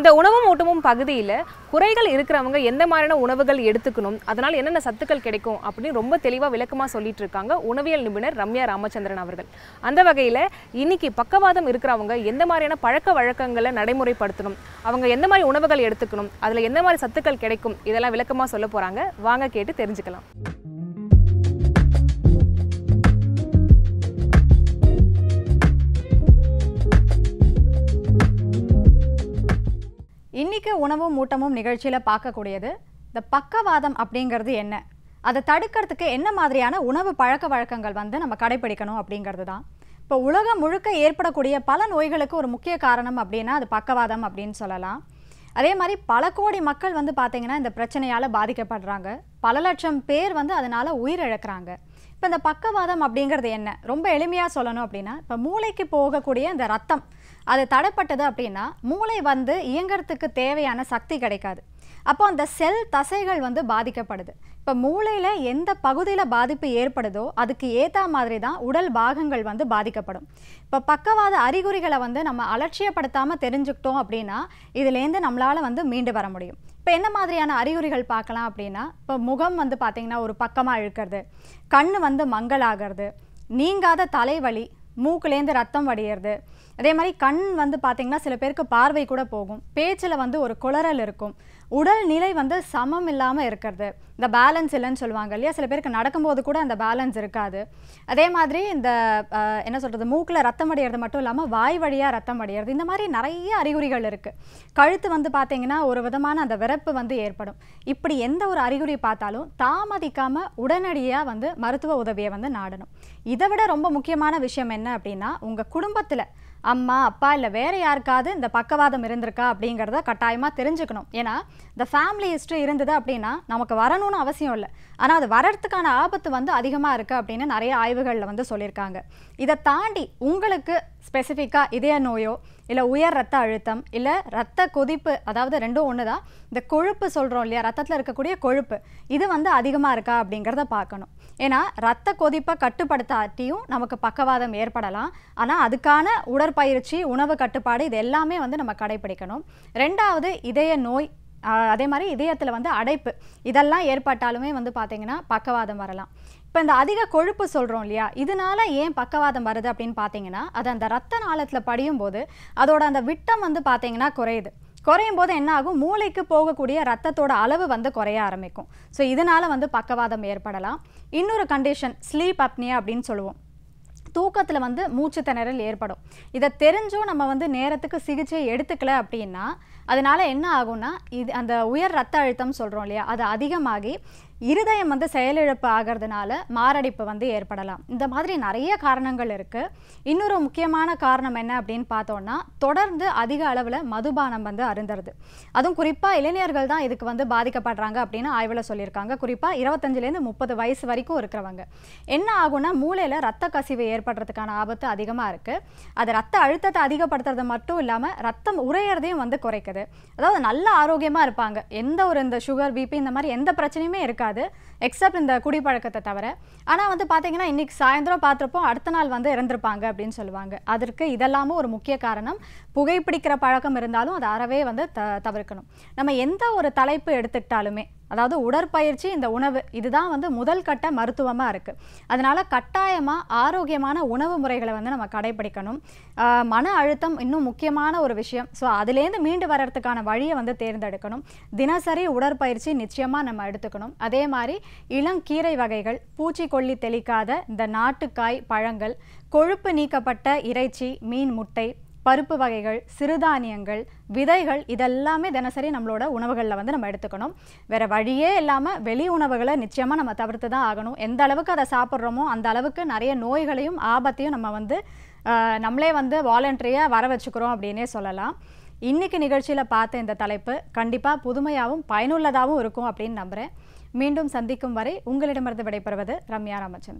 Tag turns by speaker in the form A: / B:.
A: இந்த உணவும் ஊட்டமும் பகுதியில் குறைகள் இருக்கிறவங்க எந்த மாதிரியான உணவுகள் எடுத்துக்கணும் அதனால் என்னென்ன சத்துக்கள் கிடைக்கும் அப்படின்னு ரொம்ப தெளிவாக விளக்கமாக சொல்லிட்டு இருக்காங்க உணவியல் நிபுணர் ரம்யா ராமச்சந்திரன் அவர்கள் அந்த வகையில் இன்னைக்கு பக்கவாதம் இருக்கிறவங்க எந்த மாதிரியான பழக்க வழக்கங்களை நடைமுறைப்படுத்தணும் அவங்க எந்த மாதிரி உணவுகள் எடுத்துக்கணும் அதில் எந்த மாதிரி சத்துக்கள் கிடைக்கும் இதெல்லாம் விளக்கமாக சொல்ல போகிறாங்க வாங்க கேட்டு தெரிஞ்சுக்கலாம் இன்றைக்கு உணவும் ஊட்டமும் நிகழ்ச்சியில் பார்க்கக்கூடியது இந்த பக்கவாதம் அப்படிங்கிறது என்ன அதை தடுக்கிறதுக்கு என்ன மாதிரியான உணவு பழக்க வழக்கங்கள் வந்து நம்ம கடைபிடிக்கணும் அப்படிங்கிறது தான் இப்போ உலகம் முழுக்க ஏற்படக்கூடிய பல நோய்களுக்கு ஒரு முக்கிய காரணம் அப்படின்னா அது பக்கவாதம் அப்படின்னு சொல்லலாம் அதே மாதிரி பல கோடி மக்கள் வந்து பார்த்தீங்கன்னா இந்த பிரச்சனையால் பாதிக்கப்படுறாங்க பல லட்சம் பேர் வந்து அதனால் உயிரிழக்கிறாங்க இப்போ இந்த பக்கவாதம் அப்படிங்கிறது என்ன ரொம்ப எளிமையாக சொல்லணும் அப்படின்னா இப்போ மூளைக்கு போகக்கூடிய இந்த ரத்தம் அது தடைப்பட்டது அப்படின்னா மூளை வந்து இயங்கிறதுக்கு தேவையான சக்தி கிடைக்காது அப்போ அந்த செல் தசைகள் வந்து பாதிக்கப்படுது இப்போ மூளையில் எந்த பகுதியில் பாதிப்பு ஏற்படுதோ அதுக்கு ஏற்ற மாதிரி தான் உடல் பாகங்கள் வந்து பாதிக்கப்படும் இப்போ பக்கவாத அறிகுறிகளை வந்து நம்ம அலட்சியப்படுத்தாமல் தெரிஞ்சுக்கிட்டோம் அப்படின்னா இதுலேருந்து நம்மளால் வந்து மீண்டு வர முடியும் இப்போ என்ன மாதிரியான அறிகுறிகள் பார்க்கலாம் அப்படின்னா இப்போ முகம் வந்து பார்த்திங்கன்னா ஒரு பக்கமாக இழுக்கிறது கண் வந்து மங்கலாகிறது நீங்காத தலைவலி மூக்குலேருந்து ரத்தம் வடிகிறது அதே மாதிரி கண் வந்து பார்த்திங்கன்னா சில பேருக்கு பார்வை கூட போகும் பேச்சில் வந்து ஒரு குளறல் இருக்கும் உடல் நிலை வந்து சமம் இல்லாமல் இருக்கிறது இந்த பேலன்ஸ் இல்லைன்னு சொல்லுவாங்க இல்லையா சில பேருக்கு நடக்கும்போது கூட அந்த பேலன்ஸ் இருக்காது அதே மாதிரி இந்த என்ன சொல்கிறது மூக்கில் ரத்தம் அடையிறது மட்டும் இல்லாமல் வாய் வழியாக ரத்தம் அடையிறது இந்த மாதிரி நிறைய அறிகுறிகள் இருக்குது கழுத்து வந்து பார்த்தீங்கன்னா ஒரு விதமான அந்த விறப்பு வந்து ஏற்படும் இப்படி எந்த ஒரு அறிகுறி பார்த்தாலும் தாமதிக்காமல் உடனடியாக வந்து மருத்துவ உதவியை வந்து நாடணும் இதை விட ரொம்ப முக்கியமான விஷயம் என்ன அப்படின்னா உங்கள் குடும்பத்தில் அம்மா அப்பா இல்லை வேறு யாருக்காவது இந்த பக்கவாதம் இருந்திருக்கா அப்படிங்கிறத கட்டாயமாக தெரிஞ்சுக்கணும் ஏன்னா இந்த ஃபேமிலி ஹிஸ்ட்ரி இருந்தது அப்படின்னா நமக்கு வரணும்னு அவசியம் இல்லை ஆனால் அது வர்றதுக்கான ஆபத்து வந்து அதிகமாக இருக்குது அப்படின்னு நிறைய ஆய்வுகளில் வந்து சொல்லியிருக்காங்க இதை தாண்டி உங்களுக்கு ஸ்பெசிஃபிக்காக இதய நோயோ இல்லை உயர் ரத்த அழுத்தம் இல்லை ரத்த கொதிப்பு அதாவது ரெண்டும் ஒன்று தான் இந்த கொழுப்பு சொல்கிறோம் இல்லையா ரத்தத்தில் இருக்கக்கூடிய கொழுப்பு இது வந்து அதிகமாக இருக்கா அப்படிங்கிறத பார்க்கணும் ஏன்னா ரத்த கொதிப்பை கட்டுப்படுத்தாட்டியும் நமக்கு பக்கவாதம் ஏற்படலாம் ஆனால் அதுக்கான உடற்பயிற்சி உணவு கட்டுப்பாடு இது எல்லாமே வந்து நம்ம கடைபிடிக்கணும் ரெண்டாவது இதய நோய் அதே மாதிரி இதயத்தில் வந்து அடைப்பு இதெல்லாம் ஏற்பட்டாலுமே வந்து பார்த்திங்கன்னா பக்கவாதம் வரலாம் இப்போ இந்த அதிக கொழுப்பு சொல்கிறோம் இல்லையா இதனால ஏன் பக்கவாதம் வருது அப்படின்னு பார்த்தீங்கன்னா அது அந்த ரத்த நாளத்தில் படியும் போது அதோட அந்த விட்டம் வந்து பார்த்தீங்கன்னா குறையுது குறையும் போது என்ன ஆகும் மூளைக்கு போகக்கூடிய ரத்தத்தோட அளவு வந்து குறைய ஆரம்பிக்கும் ஸோ இதனால் வந்து பக்கவாதம் ஏற்படலாம் இன்னொரு கண்டிஷன் ஸ்லீப் அப்னியா அப்படின்னு சொல்லுவோம் தூக்கத்தில் வந்து மூச்சு திணறல் ஏற்படும் இதை தெரிஞ்சும் நம்ம வந்து நேரத்துக்கு சிகிச்சை எடுத்துக்கல அப்படின்னா அதனால் என்ன ஆகும்னா இது அந்த உயர் ரத்த அழுத்தம் சொல்கிறோம் இல்லையா அது அதிகமாகி இருதயம் வந்து செயலிழப்பு ஆகிறதுனால மாரடைப்பு வந்து ஏற்படலாம் இந்த மாதிரி நிறைய காரணங்கள் இருக்குது இன்னொரு முக்கியமான காரணம் என்ன அப்படின்னு பார்த்தோன்னா தொடர்ந்து அதிக அளவில் மதுபானம் வந்து அருந்துறது அதுவும் குறிப்பாக இளைஞர்கள் தான் இதுக்கு வந்து பாதிக்கப்படுறாங்க அப்படின்னு ஆய்வில் சொல்லியிருக்காங்க குறிப்பாக இருபத்தஞ்சிலேருந்து முப்பது வயசு வரைக்கும் இருக்கிறவங்க என்ன ஆகும்னா மூளையில் ரத்த கசிவு ஏற்படுறதுக்கான ஆபத்து அதிகமாக இருக்குது அது ரத்த அழுத்தத்தை அதிகப்படுத்துறது மட்டும் இல்லாமல் ரத்தம் உரையிறதையும் வந்து குறைக்குது அதாவது நல்ல ஆரோக்கியமாக இருப்பாங்க எந்த ஒரு இந்த சுகர் பிபி இந்த மாதிரி எந்த பிரச்சனையுமே இருக்காது கூடாது எக்ஸப்ட் இந்த குடிப்பழக்கத்தை தவிர ஆனால் வந்து பார்த்தீங்கன்னா இன்றைக்கி சாயந்தரம் பார்த்துருப்போம் அடுத்த நாள் வந்து இறந்துருப்பாங்க அப்படின்னு சொல்லுவாங்க அதற்கு இதெல்லாமும் ஒரு முக்கிய காரணம் புகைப்பிடிக்கிற பழக்கம் இருந்தாலும் அதை அறவே வந்து த தவிர்க்கணும் நம்ம எந்த ஒரு தலைப்பு எடுத்துக்கிட்டாலுமே அதாவது உடற்பயிற்சி இந்த உணவு இதுதான் வந்து முதல் கட்ட மருத்துவமாக இருக்குது அதனால் கட்டாயமாக ஆரோக்கியமான உணவு முறைகளை வந்து நம்ம கடைபிடிக்கணும் மன அழுத்தம் இன்னும் முக்கியமான ஒரு விஷயம் ஸோ அதுலேருந்து மீண்டு வர்றதுக்கான வழியை வந்து தேர்ந்தெடுக்கணும் தினசரி உடற்பயிற்சி நிச்சயமாக நம்ம எடுத்துக்கணும் அதே மாதிரி இளங்கீரை வகைகள் பூச்சிக்கொல்லி தெளிக்காத இந்த நாட்டுக்காய் பழங்கள் கொழுப்பு நீக்கப்பட்ட இறைச்சி மீன் முட்டை பருப்பு வகைகள் சிறுதானியங்கள் விதைகள் இதெல்லாமே தினசரி நம்மளோட உணவுகளில் வந்து நம்ம எடுத்துக்கணும் வேறு வழியே இல்லாமல் வெளி உணவுகளை நிச்சயமாக நம்ம தவிர்த்து தான் ஆகணும் எந்த அளவுக்கு அதை சாப்பிட்றோமோ அந்த அளவுக்கு நிறைய நோய்களையும் ஆபத்தையும் நம்ம வந்து நம்மளே வந்து வாலண்டரியாக வர வச்சுக்கிறோம் அப்படின்னே சொல்லலாம் இன்றைக்கி நிகழ்ச்சியில் பார்த்த இந்த தலைப்பு கண்டிப்பாக புதுமையாகவும் பயனுள்ளதாகவும் இருக்கும் அப்படின்னு நம்புகிறேன் மீண்டும் சந்திக்கும் வரை உங்களிடமிருந்து விடைபெறுவது ரம்யா ராமச்சந்திரன்